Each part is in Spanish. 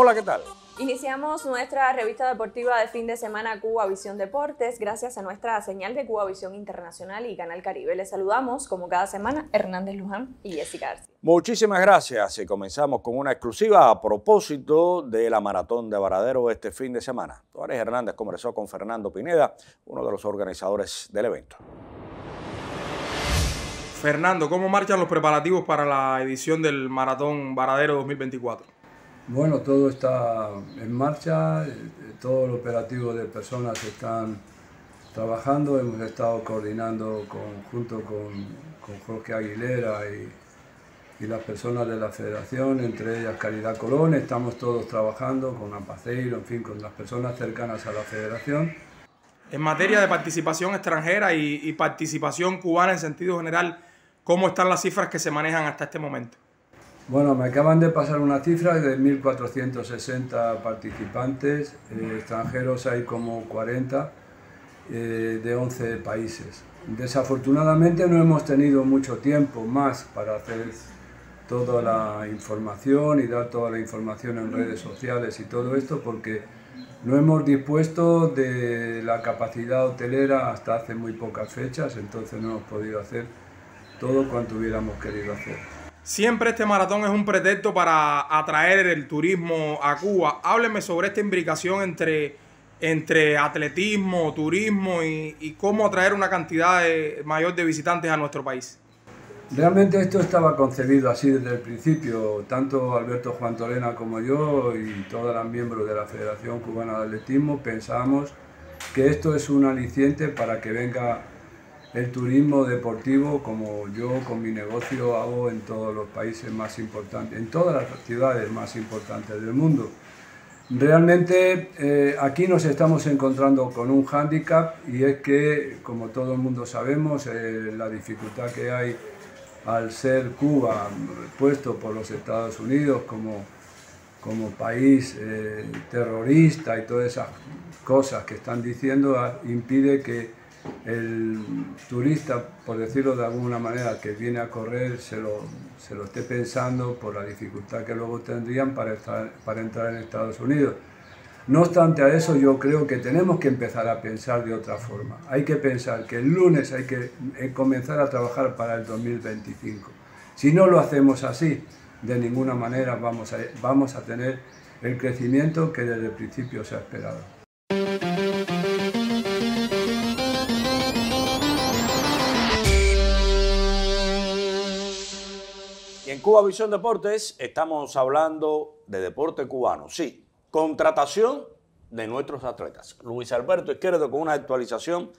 Hola, ¿qué tal? Iniciamos nuestra revista deportiva de fin de semana Cuba Visión Deportes gracias a nuestra señal de Cuba Visión Internacional y Canal Caribe. Les saludamos como cada semana Hernández Luján y Jessica Arce. Muchísimas gracias y comenzamos con una exclusiva a propósito de la maratón de Varadero este fin de semana. Tuárez Hernández conversó con Fernando Pineda, uno de los organizadores del evento. Fernando, ¿cómo marchan los preparativos para la edición del Maratón Varadero 2024? Bueno, todo está en marcha, eh, todo el operativo de personas están trabajando, hemos estado coordinando junto con, Jorge Aguilera y, las personas de la federación, entre ellas Caridad Colón, estamos todos trabajando con Ampaceiro, en fin, con las personas cercanas a la federación. En materia de participación extranjera y, y participación cubana en sentido general, ¿cómo están las cifras que se manejan hasta este momento? Bueno, me acaban de pasar una cifra de 1.460 participantes, eh, extranjeros hay como 40 eh, de 11 países. Desafortunadamente no hemos tenido mucho tiempo más para hacer toda la información y dar toda la información en redes sociales y todo esto porque no hemos dispuesto de la capacidad hotelera hasta hace muy pocas fechas, entonces no hemos podido hacer todo cuanto hubiéramos querido hacer. Siempre este maratón es un pretexto para atraer el turismo a Cuba. Hábleme sobre esta imbricación entre, entre atletismo, turismo y, cómo atraer una cantidad mayor de visitantes a nuestro país. Realmente esto estaba concebido así desde el principio. Tanto Alberto Juan Tolena como yo y todos los miembros de la Federación Cubana de Atletismo pensamos que esto es un aliciente para que venga el turismo deportivo como yo con mi negocio hago en todos los países más importantes, en todas las ciudades más importantes del mundo. Realmente eh, aquí nos estamos encontrando con un hándicap y es que, como todo el mundo sabemos, eh, la dificultad que hay al ser Cuba puesto por los Estados Unidos como, como país eh, terrorista y todas esas cosas que están diciendo ah, impide que el turista, por decirlo de alguna manera, que viene a correr, se lo, esté pensando por la dificultad que luego tendrían para, entrar en Estados Unidos. No obstante a eso, yo creo que tenemos que empezar a pensar de otra forma. Hay que pensar que el lunes hay que eh, comenzar a trabajar para el 2025. Si no lo hacemos así, de ninguna manera vamos a, vamos a tener el crecimiento que desde el principio se ha esperado. En Cuba Visión Deportes estamos hablando de deporte cubano. Sí, contratación de nuestros atletas. Luis Alberto Izquierdo con una actualización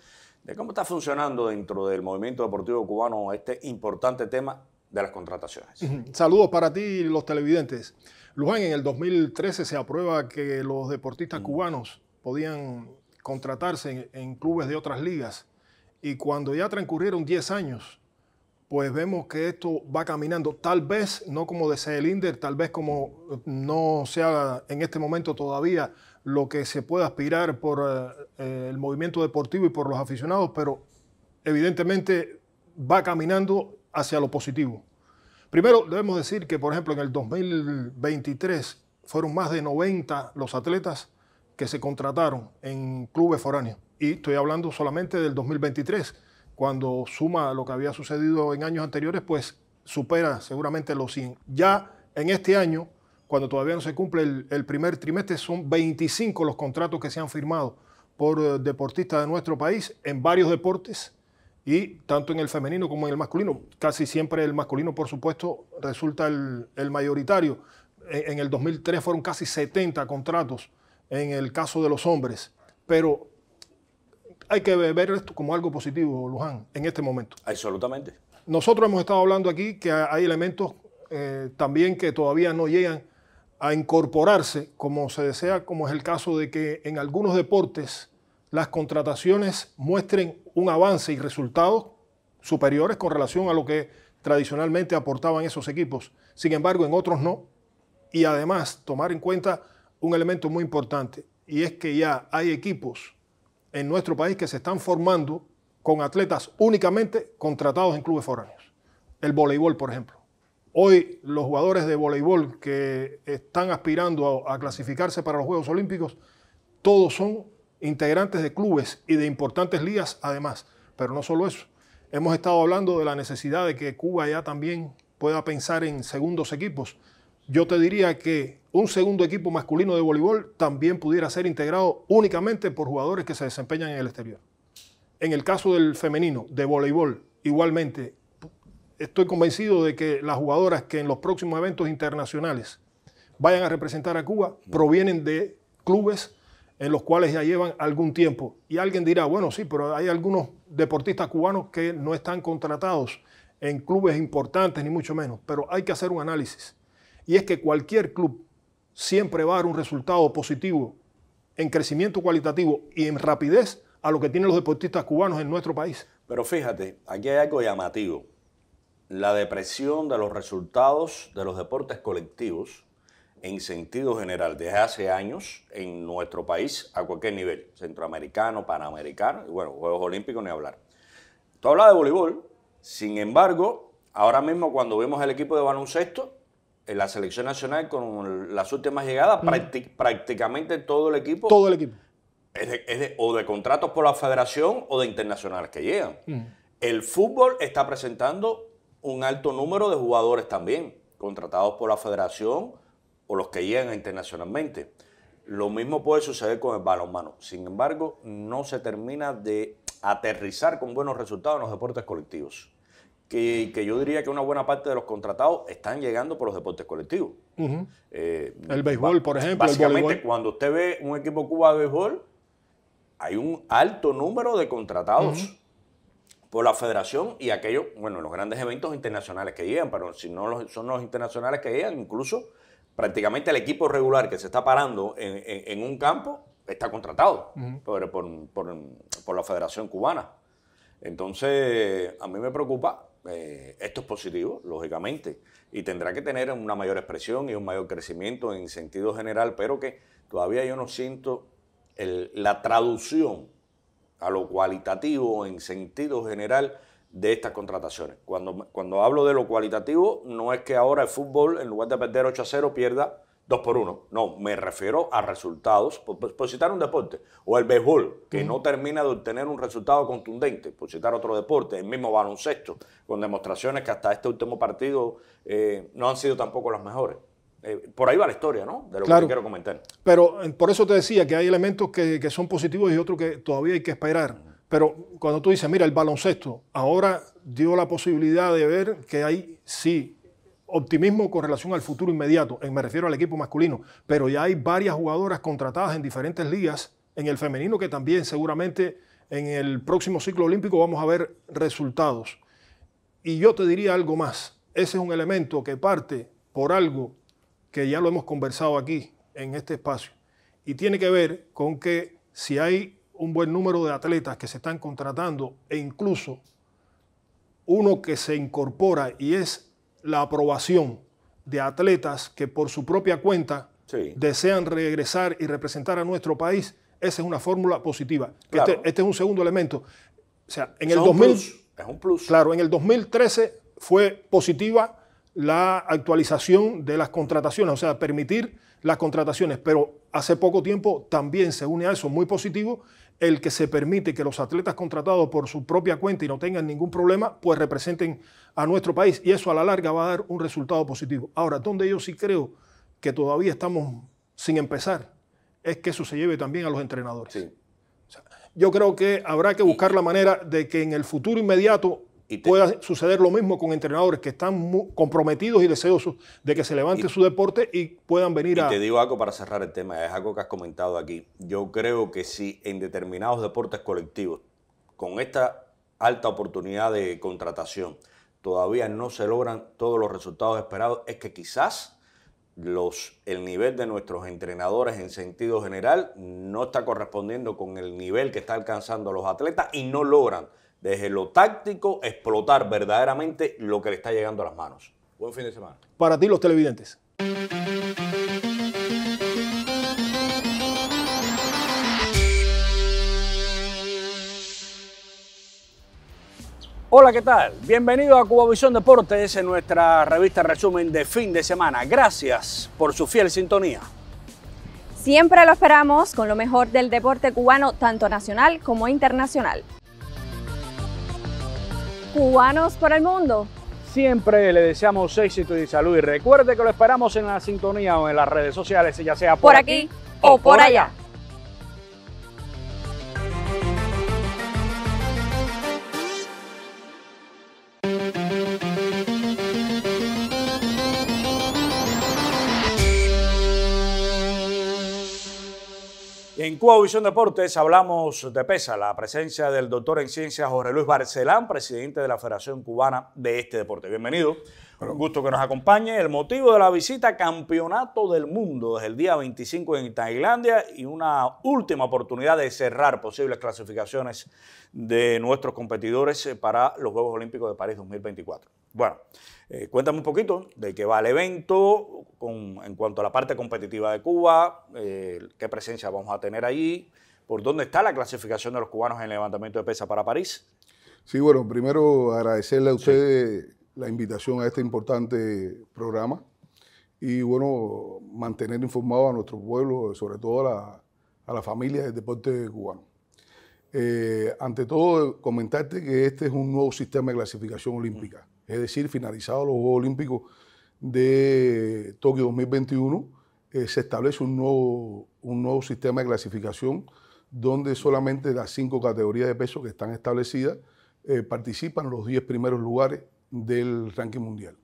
de cómo está funcionando dentro del movimiento deportivo cubano este importante tema de las contrataciones. Saludos para ti y los televidentes. Luján, en el 2013 se aprueba que los deportistas mm. cubanos podían contratarse en, en clubes de otras ligas y cuando ya transcurrieron 10 años pues vemos que esto va caminando, tal vez no como desea el INDER, tal vez como no sea en este momento todavía lo que se puede aspirar por eh, eh, el movimiento deportivo y por los aficionados, pero evidentemente va caminando hacia lo positivo. Primero, debemos decir que, por ejemplo, en el 2023 fueron más de 90 los atletas que se contrataron en clubes foráneos. Y estoy hablando solamente del 2023 cuando suma lo que había sucedido en años anteriores, pues supera seguramente los 100. Ya en este año, cuando todavía no se cumple el, primer trimestre, son 25 los contratos que se han firmado por eh, deportistas de nuestro país en varios deportes y tanto en el femenino como en el masculino. Casi siempre el masculino, por supuesto, resulta el, mayoritario. En, en, el 2003 fueron casi 70 contratos en el caso de los hombres, pero hay que ver esto como algo positivo, Luján, en este momento. Absolutamente. Nosotros hemos estado hablando aquí que hay elementos eh, también que todavía no llegan a incorporarse como se desea, como es el caso de que en algunos deportes las contrataciones muestren un avance y resultados superiores con relación a lo que tradicionalmente aportaban esos equipos. Sin embargo, en otros no. Y además, tomar en cuenta un elemento muy importante, y es que ya hay equipos en nuestro país que se están formando con atletas únicamente contratados en clubes foráneos. El voleibol, por ejemplo. Hoy los jugadores de voleibol que están aspirando a, clasificarse para los Juegos Olímpicos, todos son integrantes de clubes y de importantes ligas además. Pero no solo eso. Hemos estado hablando de la necesidad de que Cuba ya también pueda pensar en segundos equipos yo te diría que un segundo equipo masculino de voleibol también pudiera ser integrado únicamente por jugadores que se desempeñan en el exterior. En el caso del femenino de voleibol, igualmente, estoy convencido de que las jugadoras que en los próximos eventos internacionales vayan a representar a Cuba provienen de clubes en los cuales ya llevan algún tiempo. Y alguien dirá, bueno, sí, pero hay algunos deportistas cubanos que no están contratados en clubes importantes, ni mucho menos, pero hay que hacer un análisis y es que cualquier club siempre va a dar un resultado positivo en crecimiento cualitativo y en rapidez a lo que tienen los deportistas cubanos en nuestro país. Pero fíjate, aquí hay algo llamativo. La depresión de los resultados de los deportes colectivos en sentido general desde hace años en nuestro país a cualquier nivel, centroamericano, panamericano, y bueno, Juegos Olímpicos ni hablar. Tú hablas de voleibol, sin embargo, ahora mismo cuando vemos el equipo de baloncesto, eh, la selección nacional con las últimas llegadas, mm. prácticamente todo el equipo. Todo el equipo. Es o de contratos por la federación o de internacionales que llegan. Mm. El fútbol está presentando un alto número de jugadores también, contratados por la federación o los que llegan internacionalmente. Lo mismo puede suceder con el balonmano. Sin embargo, no se termina de aterrizar con buenos resultados en los deportes colectivos que, yo diría que una buena parte de los contratados están llegando por los deportes colectivos. Eh, el béisbol, por ejemplo. Básicamente, cuando usted ve un equipo Cuba de béisbol, hay un alto número de contratados. Por la federación y aquellos, bueno, los grandes eventos internacionales que llegan, pero si no son los internacionales que llegan, incluso prácticamente el equipo regular que se está parando en, un campo está contratado por la Federación Cubana. Entonces, a mí me preocupa eh, esto es positivo, lógicamente, y tendrá que tener una mayor expresión y un mayor crecimiento en sentido general, pero que todavía yo no siento la traducción a lo cualitativo en sentido general de estas contrataciones. Cuando, cuando hablo de lo cualitativo, no es que ahora el fútbol, en lugar de perder 8 a 0, pierda dos por uno. No, me refiero a resultados, por, citar un deporte, o el béisbol, que no termina de obtener un resultado contundente, por citar otro deporte, el mismo baloncesto, con demostraciones que hasta este último partido eh, no han sido tampoco las mejores. Eh, por ahí va la historia, ¿no? De lo claro, que quiero comentar. Pero eh, por eso te decía que hay elementos que, son positivos y otros que todavía hay que esperar. Pero cuando tú dices, mira, el baloncesto ahora dio la posibilidad de ver que hay, sí, optimismo con relación al futuro inmediato, eh, me refiero al equipo masculino, pero ya hay varias jugadoras contratadas en diferentes ligas, en el femenino que también seguramente en el próximo ciclo olímpico vamos a ver resultados. Y yo te diría algo más, ese es un elemento que parte por algo que ya lo hemos conversado aquí, en este espacio, y tiene que ver con que si hay un buen número de atletas que se están contratando e incluso uno que se incorpora y es la aprobación de atletas que por su propia cuenta desean regresar y representar a nuestro país, esa es una fórmula positiva. Este, este es un segundo elemento. O sea, en el 2000, es un plus. Claro, en el 2013 fue positiva la actualización de las contrataciones, o sea, permitir las contrataciones, pero hace poco tiempo también se une a eso, muy positivo, el que se permite que los atletas contratados por su propia cuenta y no tengan ningún problema, pues representen a nuestro país. Y eso a la larga va a dar un resultado positivo. Ahora, donde yo sí creo que todavía estamos sin empezar, es que eso se lleve también a los entrenadores. yo creo que habrá que buscar la manera de que en el futuro inmediato y pueda suceder lo mismo con entrenadores que están comprometidos y deseosos de que se levante su deporte y puedan venir a... Y te digo algo para cerrar el tema, es algo que has comentado aquí. Yo creo que si en determinados deportes colectivos, con esta alta oportunidad de contratación, todavía no se logran todos los resultados esperados, es que quizás el nivel de nuestros entrenadores en sentido general no está correspondiendo con el nivel que están alcanzando los atletas y no logran desde lo táctico, explotar verdaderamente lo que le está llegando a las manos. Buen fin de semana. Para ti, los televidentes. Hola, ¿qué tal? Bienvenido a cuba visión Deportes en nuestra revista resumen de fin de semana. Gracias por su fiel sintonía. Siempre lo esperamos con lo mejor del deporte cubano, tanto nacional como internacional. Cubanos para el Mundo. Siempre le deseamos éxito y salud y recuerde que lo esperamos en la sintonía o en las redes sociales, ya sea por, aquí, o por allá. En Visión Deportes hablamos de PESA, la presencia del doctor en ciencias Jorge Luis Barcelán, presidente de la Federación Cubana de este deporte. Bienvenido. Un gusto que nos acompañe. El motivo de la visita, campeonato del mundo desde el día 25 en Tailandia y una última oportunidad de cerrar posibles clasificaciones de nuestros competidores eh, para los Juegos Olímpicos de París 2024. Bueno, eh, cuéntame un poquito de qué va el evento en cuanto a la parte competitiva de Cuba, eh, qué presencia vamos a tener allí, por dónde está la clasificación de los cubanos en el levantamiento de pesa para París. Sí, bueno, primero agradecerle a ustedes la invitación a este importante programa y bueno, mantener informado a nuestro pueblo, sobre todo a la, a familia del deporte cubano. Eh, ante todo, comentarte que este es un nuevo sistema de clasificación olímpica, mm. es decir, finalizados los Juegos Olímpicos de Tokio 2021, eh, se establece un nuevo, un nuevo sistema de clasificación donde solamente las cinco categorías de peso que están establecidas participan eh, participan los 10 primeros lugares del ranking mundial.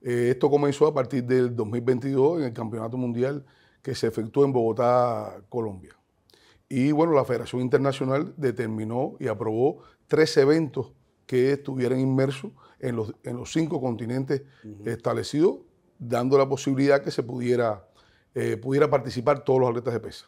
Eh, esto comenzó a partir del 2022 en el Campeonato Mundial que se efectuó en Bogotá, Colombia. Y bueno, la Federación Internacional determinó y aprobó tres eventos que estuvieran inmersos en los, cinco continentes establecidos, dando la posibilidad que se pudiera, eh, pudiera participar todos los atletas de pesa.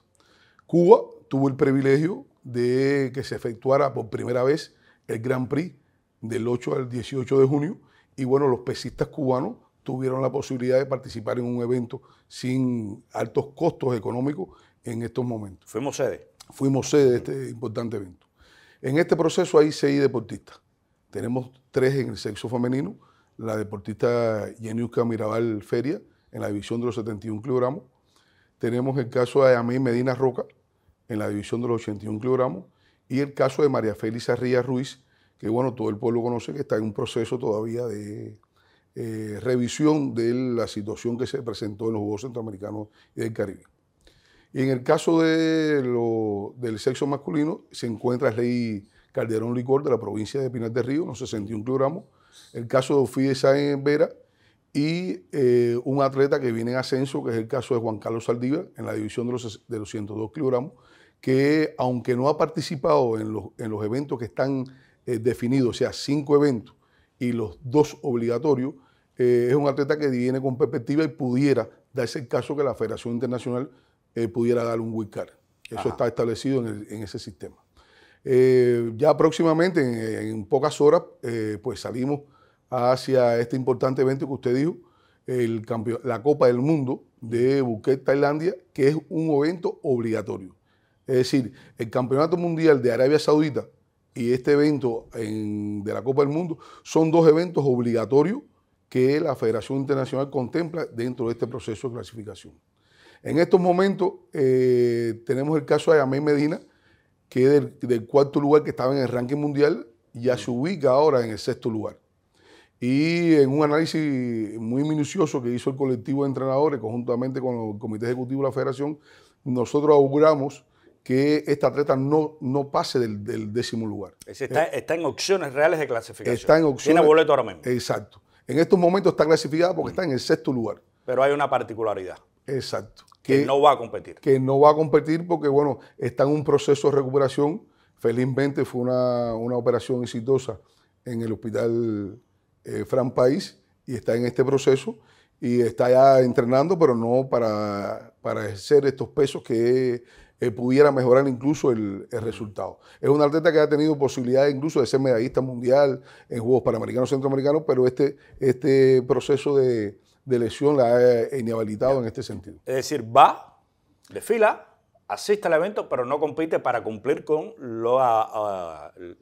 Cuba tuvo el privilegio de que se efectuara por primera vez el Grand Prix del 8 al 18 de junio. Y bueno, los pesistas cubanos tuvieron la posibilidad de participar en un evento sin altos costos económicos en estos momentos. Fuimos sede. Fuimos sede de este importante evento. En este proceso hay seis deportistas. Tenemos tres en el sexo femenino, la deportista Yeniuska Mirabal Feria, en la división de los 71 kilogramos. Tenemos el caso de Amir Medina Roca, en la división de los 81 kilogramos. Y el caso de María Félix Arrías Ruiz, que bueno, todo el pueblo conoce que está en un proceso todavía de eh, revisión de la situación que se presentó en los Juegos Centroamericanos y del Caribe. Y en el caso de del sexo masculino, se encuentra ley Calderón Licor de la provincia de Pinar del Río, los 61 kilogramos. El caso de Ofide Sáenz Vera y eh, un atleta que viene en ascenso, que es el caso de Juan Carlos Saldívar, en la división de los, 102 kilogramos, que aunque no ha participado en los, en los eventos que están eh, definido, o sea, cinco eventos y los dos obligatorios, eh, es un atleta que viene con perspectiva y pudiera darse el caso que la Federación Internacional eh, pudiera dar un WICAR. Eso está establecido en, ese sistema. ya próximamente, en, pocas horas, pues salimos hacia este importante evento que usted dijo, el la Copa del Mundo de Buquet, Tailandia, que es un evento obligatorio. Es decir, el Campeonato Mundial de Arabia Saudita, y este evento de la Copa del Mundo son dos eventos obligatorios que la Federación Internacional contempla dentro de este proceso de clasificación. En estos momentos eh, tenemos el caso de Yamé Medina, que del, del, cuarto lugar que estaba en el ranking mundial ya se ubica ahora en el sexto lugar. Y en un análisis muy minucioso que hizo el colectivo de entrenadores conjuntamente con el Comité Ejecutivo de la Federación, nosotros auguramos que esta atleta no, no pase del, décimo lugar. Eh, está, en opciones reales de clasificación. Está en opciones. Tiene boleto ahora mismo. Exacto. En estos momentos está clasificada porque mm. está en el sexto lugar. Pero hay una particularidad. Exacto. Que, no va a competir. Que no va a competir porque, bueno, está en un proceso de recuperación. Felizmente fue una, operación exitosa en el hospital eh, Fran País y está en este proceso y está ya entrenando, pero no para, para ejercer estos pesos que eh, pudiera mejorar incluso el, resultado. Es un atleta que ha tenido posibilidad incluso de ser medallista mundial en Juegos Panamericanos, Centroamericanos, pero este, este proceso de, lesión la ha eh, inhabilitado en este sentido. Es decir, va, desfila, asiste al evento, pero no compite para cumplir con lo,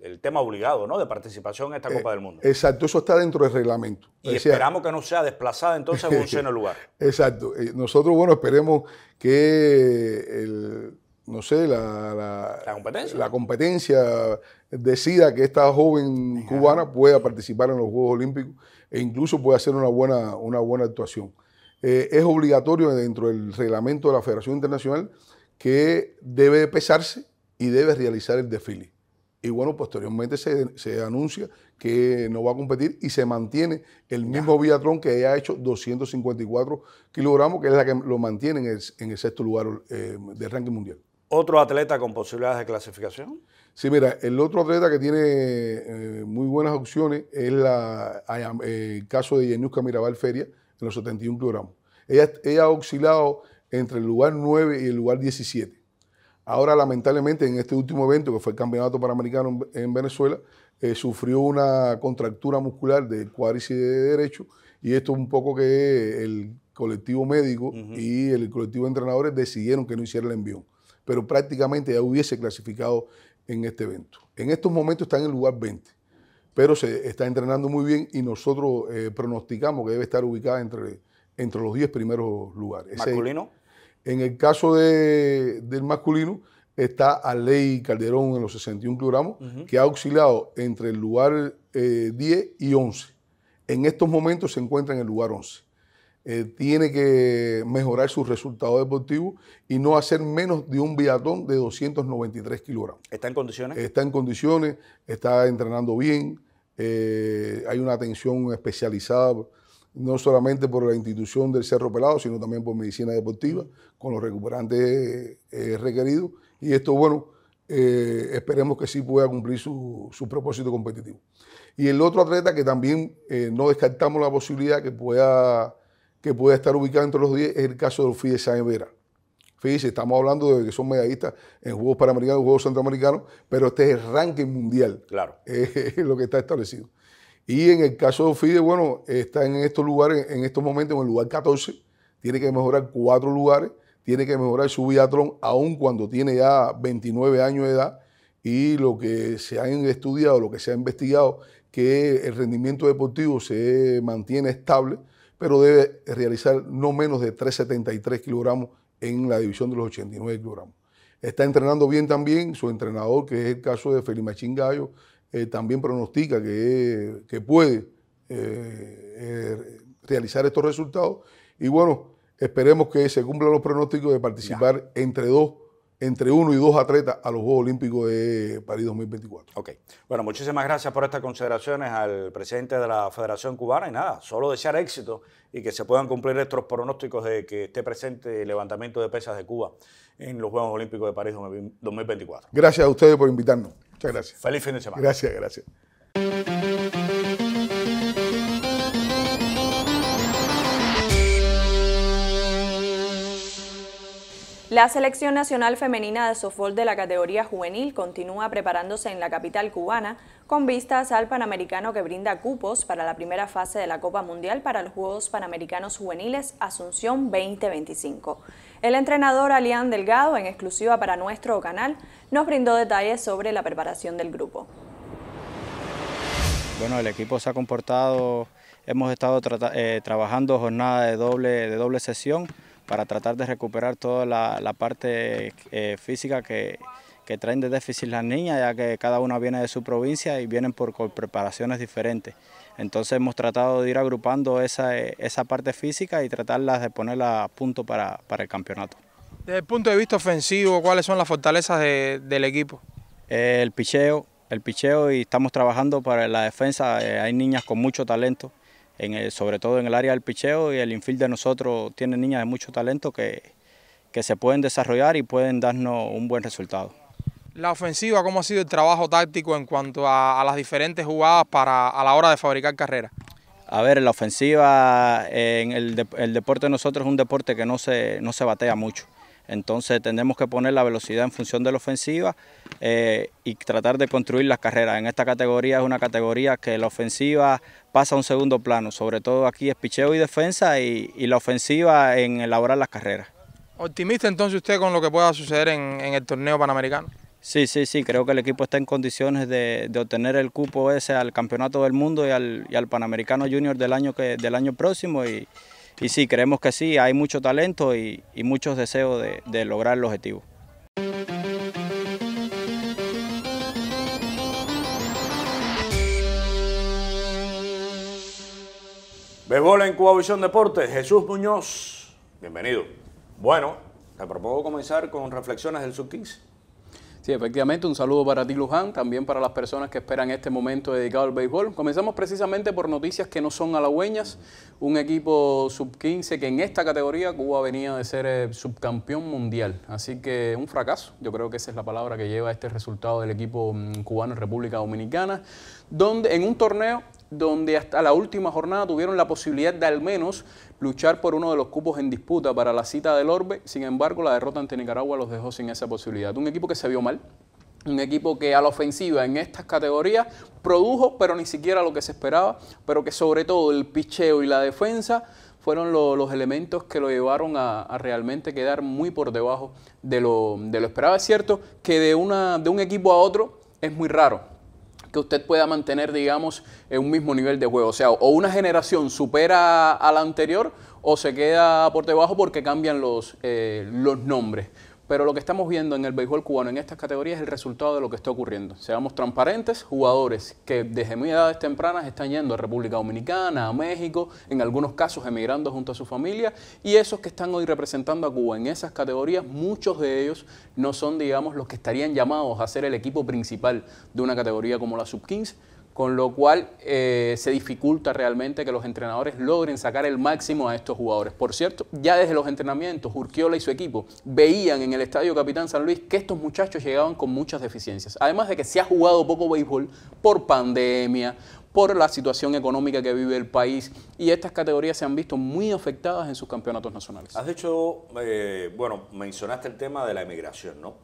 el tema obligado ¿no? de participación en esta eh, Copa del Mundo. Exacto, eso está dentro del reglamento. Y esperamos que no sea desplazada entonces a un seno lugar. Exacto. Nosotros, bueno, esperemos que el no sé, la, la, competencia. la competencia decida que esta joven cubana pueda participar en los Juegos Olímpicos e incluso puede hacer una buena, una buena actuación. Eh, es obligatorio dentro del reglamento de la Federación Internacional que debe pesarse y debe realizar el desfile. Y bueno, posteriormente se, anuncia que no va a competir y se mantiene el mismo viatrón que ella ha hecho 254 kilogramos, que es la que lo mantiene en el, sexto lugar eh, del ranking mundial otro atleta con posibilidades de clasificación? Sí, mira, el otro atleta que tiene eh, muy buenas opciones es eh, el caso de Yanuska Mirabal Feria en los 71 kilogramos. Ella, ha oscilado entre el lugar 9 y el lugar 17. Ahora, lamentablemente, en este último evento, que fue el Campeonato Panamericano en, Venezuela, eh, sufrió una contractura muscular del cuádriceps derecho y esto es un poco que el colectivo médico y el colectivo de entrenadores decidieron que no hiciera el envión pero prácticamente ya hubiese clasificado en este evento. En estos momentos está en el lugar 20, pero se está entrenando muy bien y nosotros eh, pronosticamos que debe estar ubicada entre, entre los 10 primeros lugares. ¿Masculino? en el caso de, del masculino, está Aley Calderón en los 61 kilogramos, que ha auxiliado entre el lugar 10 eh, y 11. En estos momentos se encuentra en el lugar 11. Eh, tiene que mejorar sus resultados deportivos y no hacer menos de un biatón de 293 kilogramos. ¿Está en condiciones? Está en condiciones, está entrenando bien, eh, hay una atención especializada, no solamente por la institución del Cerro Pelado, sino también por medicina deportiva, con los recuperantes eh, requeridos. Y esto, bueno, esperemos que sí pueda cumplir su, su, propósito competitivo. Y el otro atleta que también no descartamos la posibilidad que pueda que puede estar ubicado entre los 10 es el caso de Fide Sáenz Vera. Fíjense, estamos hablando de que son medallistas en Juegos Panamericanos, Juegos Centroamericanos, pero este es el ranking mundial. Claro. Es lo que está establecido. Y en el caso de FIDE, bueno, está en estos lugares, en estos momentos, en el lugar 14. Tiene que mejorar cuatro lugares. Tiene que mejorar su biatlón, aun cuando tiene ya 29 años de edad. Y lo que se ha estudiado, lo que se ha investigado, que el rendimiento deportivo se mantiene estable pero debe realizar no menos de 373 kilogramos en la división de los 89 kilogramos. Está entrenando bien también su entrenador, que es el caso de Machín Gallo, eh, también pronostica que, que puede eh, eh, realizar estos resultados. Y bueno, esperemos que se cumplan los pronósticos de participar entre dos entre uno y dos atletas a los Juegos Olímpicos de París 2024. Ok. Bueno, muchísimas gracias por estas consideraciones al presidente de la Federación Cubana y nada, solo desear éxito y que se puedan cumplir estos pronósticos de que esté presente el levantamiento de pesas de Cuba en los Juegos Olímpicos de París 2024. Gracias a ustedes por invitarnos. Muchas gracias. Feliz fin de semana. Gracias, gracias. La Selección Nacional Femenina de Softball de la categoría juvenil continúa preparándose en la capital cubana con vistas al Panamericano que brinda cupos para la primera fase de la Copa Mundial para los Juegos Panamericanos Juveniles Asunción 2025. El entrenador Alián Delgado, en exclusiva para nuestro canal, nos brindó detalles sobre la preparación del grupo. Bueno, el equipo se ha comportado, hemos estado eh, trabajando jornada de doble, de doble sesión, para tratar de recuperar toda la, parte eh, física que, traen de déficit las niñas, ya que cada una viene de su provincia y vienen por preparaciones diferentes. Entonces hemos tratado de ir agrupando esa, eh, esa parte física y tratarlas de ponerla a punto para, el campeonato. Desde el punto de vista ofensivo, ¿cuáles son las fortalezas del equipo? Eh, el picheo, el picheo y estamos trabajando para la defensa. hay niñas con mucho talento sobre todo en el área del picheo y el infield de nosotros tiene niñas de mucho talento que, que se pueden desarrollar y pueden darnos un buen resultado. La ofensiva, ¿cómo ha sido el trabajo táctico en cuanto a, las diferentes jugadas para, a la hora de fabricar carreras? A ver, la ofensiva, en el, el, deporte de nosotros es un deporte que no se, no se batea mucho. Entonces tendremos que poner la velocidad en función de la ofensiva eh, y tratar de construir las carreras. En esta categoría es una categoría que la ofensiva pasa a un segundo plano, sobre todo aquí es picheo y defensa y, la ofensiva en elaborar las carreras. ¿Optimista entonces usted con lo que pueda suceder en, el torneo panamericano? Sí, sí, sí, creo que el equipo está en condiciones de, obtener el cupo ese al Campeonato del Mundo y al, y al Panamericano Junior del año, que, del año próximo y, y sí, creemos que sí, hay mucho talento y, muchos deseos de, lograr el objetivo. Bebola en Visión Deportes, Jesús Muñoz, bienvenido. Bueno, te propongo comenzar con reflexiones del sub-15. Sí, efectivamente, un saludo para ti, Luján, también para las personas que esperan este momento dedicado al béisbol. Comenzamos precisamente por noticias que no son halagüeñas. Un equipo sub-15 que en esta categoría Cuba venía de ser eh, subcampeón mundial. Así que un fracaso, yo creo que esa es la palabra que lleva este resultado del equipo mm, cubano en República Dominicana, donde en un torneo donde hasta la última jornada tuvieron la posibilidad de al menos luchar por uno de los cupos en disputa para la cita del Orbe. Sin embargo, la derrota ante Nicaragua los dejó sin esa posibilidad. Un equipo que se vio mal, un equipo que a la ofensiva en estas categorías produjo, pero ni siquiera lo que se esperaba, pero que sobre todo el picheo y la defensa fueron los elementos que lo llevaron a, realmente quedar muy por debajo de lo, de lo esperado. Es cierto que de, una, de un equipo a otro es muy raro que usted pueda mantener, digamos, en un mismo nivel de juego. O sea, o una generación supera a la anterior o se queda por debajo porque cambian los, eh, los nombres. Pero lo que estamos viendo en el béisbol cubano en estas categorías es el resultado de lo que está ocurriendo. Seamos transparentes, jugadores que desde muy edades tempranas están yendo a República Dominicana, a México, en algunos casos emigrando junto a su familia, y esos que están hoy representando a Cuba en esas categorías, muchos de ellos no son, digamos, los que estarían llamados a ser el equipo principal de una categoría como la sub-15, con lo cual eh, se dificulta realmente que los entrenadores logren sacar el máximo a estos jugadores. Por cierto, ya desde los entrenamientos, Urquiola y su equipo veían en el Estadio Capitán San Luis que estos muchachos llegaban con muchas deficiencias. Además de que se ha jugado poco béisbol por pandemia, por la situación económica que vive el país y estas categorías se han visto muy afectadas en sus campeonatos nacionales. Has hecho, eh, bueno, mencionaste el tema de la emigración, ¿no?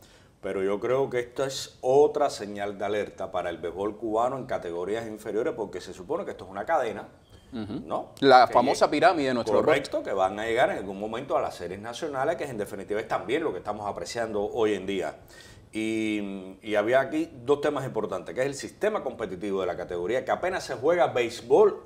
pero yo creo que esto es otra señal de alerta para el béisbol cubano en categorías inferiores, porque se supone que esto es una cadena, ¿no? La famosa pirámide de nuestro correcto, que van a llegar en algún momento a las series nacionales, que en definitiva es también lo que estamos apreciando hoy en día. Y, y, había aquí dos temas importantes, que es el sistema competitivo de la categoría, que apenas se juega béisbol,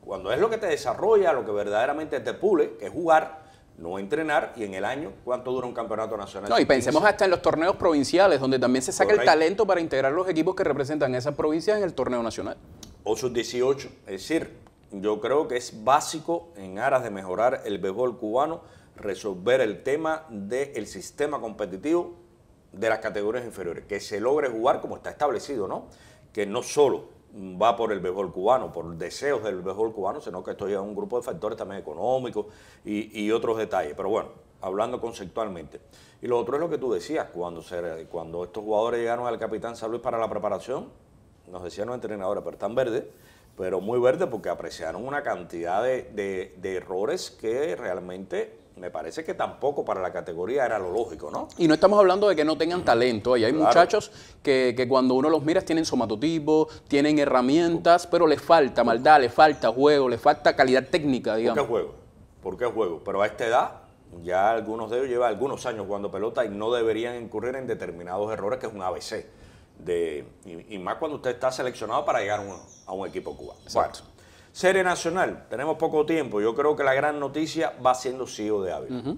cuando es lo que te desarrolla, lo que verdaderamente te pule, que es jugar, no entrenar y en el año, ¿cuánto dura un campeonato nacional? No, y pensemos hasta en los torneos provinciales, donde también se saca el talento para integrar los equipos que representan esas provincias en el torneo nacional. O sus 18, es decir, yo creo que es básico en aras de mejorar el béisbol cubano resolver el tema del sistema competitivo de las categorías inferiores, que se logre jugar como está establecido, ¿no? Que no solo va por el mejor cubano, por deseos del mejor cubano, sino que esto es un grupo de factores también económicos y, otros detalles. Pero bueno, hablando conceptualmente. Y lo otro es lo que tú decías, cuando, cuando estos jugadores llegaron al Capitán San Luis para la preparación, nos decían los entrenadores, pero están verdes, pero muy verdes porque apreciaron una cantidad de errores que realmente me parece que tampoco para la categoría era lo lógico, ¿no? Y no estamos hablando de que no tengan talento. hay muchachos que, cuando uno los mira tienen somatotipo, tienen herramientas, pero les falta maldad, les falta juego, les falta calidad técnica, digamos. ¿Por qué juego? ¿Por qué juego? Pero a esta edad ya algunos de ellos llevan algunos años jugando pelota y no deberían incurrir en determinados errores que es un ABC. De, y, más cuando usted está seleccionado para llegar a un, equipo cubano. Serie Nacional, tenemos poco tiempo. Yo creo que la gran noticia va siendo CEO de Ávila. Realmente,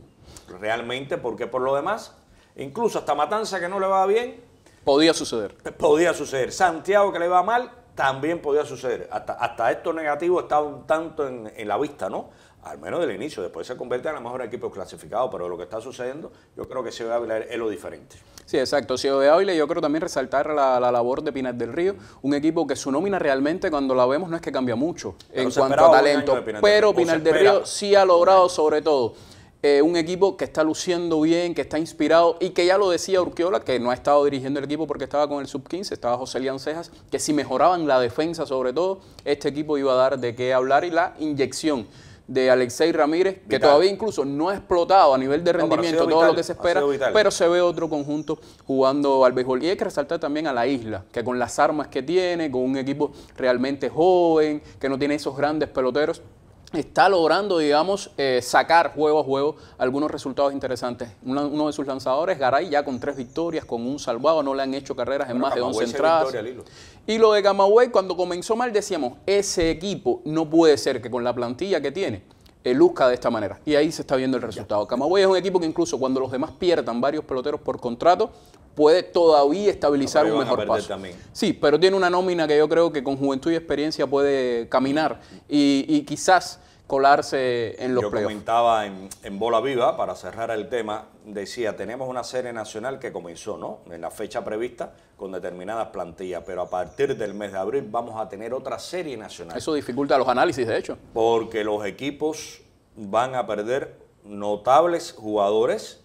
¿por Realmente, porque por lo demás, incluso hasta Matanza que no le va bien. Podía suceder. Podía suceder. Santiago que le va mal, también podía suceder. Hasta, hasta esto negativo estaba un tanto en, en la vista, ¿no? al menos del inicio, después se convierte a lo mejor equipo clasificado, pero lo que está sucediendo, yo creo que de Ávila es lo diferente. Sí, exacto. de Ávila, yo creo también resaltar la, labor de Pinar del Río, un equipo que su nómina realmente, cuando la vemos, no es que cambia mucho en cuanto a talento, pero Pinar del Río sí ha logrado, sobre todo, eh, un equipo que está luciendo bien, que está inspirado y que ya lo decía Urquiola, que no ha estado dirigiendo el equipo porque estaba con el sub-15, estaba José Lian Cejas, que si mejoraban la defensa sobre todo, este equipo iba a dar de qué hablar y la inyección de Alexei Ramírez, que todavía incluso no ha explotado a nivel de rendimiento todo lo que se espera, pero se ve otro conjunto jugando al béisbol. Y hay que resaltar también a la isla, que con las armas que tiene, con un equipo realmente joven, que no tiene esos grandes peloteros, está logrando, digamos, eh, sacar juego a juego algunos resultados interesantes. Uno, de sus lanzadores, Garay, ya con tres victorias, con un salvado, no le han hecho carreras en más de 11 entradas. y lo de Camagüey, cuando comenzó mal, decíamos, ese equipo no puede ser que con la plantilla que tiene luzca de esta manera. Y ahí se está viendo el resultado. Camagüey es un equipo que incluso cuando los demás pierdan varios peloteros por contrato, puede todavía estabilizar un mejor paso. Sí, pero tiene una nómina que yo creo que con juventud y experiencia puede caminar. y quizás colarse en los Yo comentaba en, Bola Viva, para cerrar el tema, decía, tenemos una serie nacional que comenzó, ¿no? En la fecha prevista, con determinadas plantillas, pero a partir del mes de abril vamos a tener otra serie nacional. Eso dificulta los análisis, de hecho. Porque los equipos van a perder notables jugadores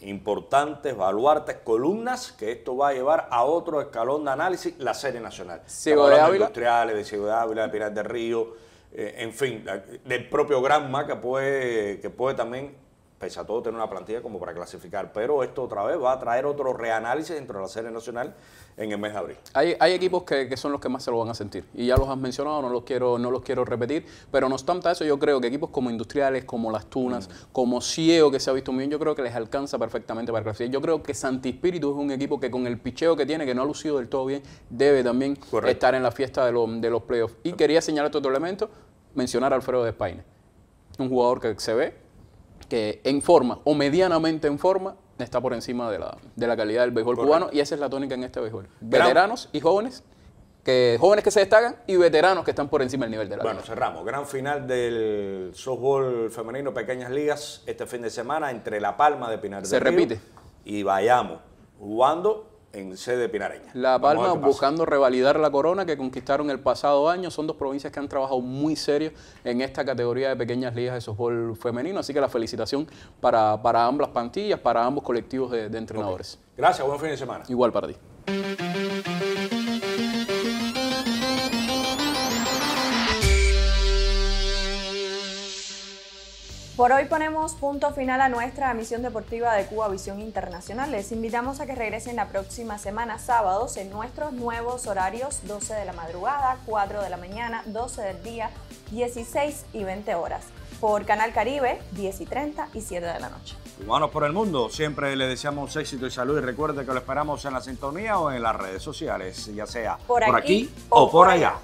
importantes, baluartes, columnas, que esto va a llevar a otro escalón de análisis, la serie nacional. Ciego Ávila. Industriales, de Ciego de Ávila, de Río, eh, en fin, del propio Granma que puede, que puede también pese a todo, tener una plantilla como para clasificar. Pero esto otra vez va a traer otro reanálisis dentro de la serie nacional en el mes de abril. Hay, equipos que, son los que más se lo van a sentir. Y ya los has mencionado, no los quiero, no los quiero repetir. Pero no obstante eso, yo creo que equipos como Industriales, como Las Tunas, mm. como Ciego, que se ha visto muy bien, yo creo que les alcanza perfectamente para clasificar. Yo creo que Santi Espíritu es un equipo que con el picheo que tiene, que no ha lucido del todo bien, debe también estar en la fiesta de, los playoffs. Y quería señalar otro elemento, mencionar a Alfredo de Un jugador que se ve que en forma o medianamente en forma está por encima de la, de la calidad del béisbol cubano y esa es la tónica en este béisbol. Veteranos y jóvenes que jóvenes que se destacan y veteranos que están por encima del nivel de la Bueno, cerramos. Gran final del softball femenino Pequeñas Ligas este fin de semana entre La Palma de Pinar se repite. y vayamos jugando en sede pinareña. La Palma buscando revalidar la corona que conquistaron el pasado año. Son dos provincias que han trabajado muy serio en esta categoría de pequeñas ligas de softball femenino. Así que la felicitación para, ambas plantillas, para ambos colectivos de, entrenadores. Gracias, buen fin de semana. Igual para ti. Por hoy ponemos punto final a nuestra emisión deportiva de Cuba Visión Internacional. Les invitamos a que regresen la próxima semana, sábados, en nuestros nuevos horarios 12 de la madrugada, 4 de la mañana, 12 del día, 16 y 20 horas. Por Canal Caribe, 10 y 30 y 7 de la noche. Cubanos por el mundo, siempre le deseamos éxito y salud y recuerde que lo esperamos en la sintonía o en las redes sociales, ya sea por aquí, o por allá.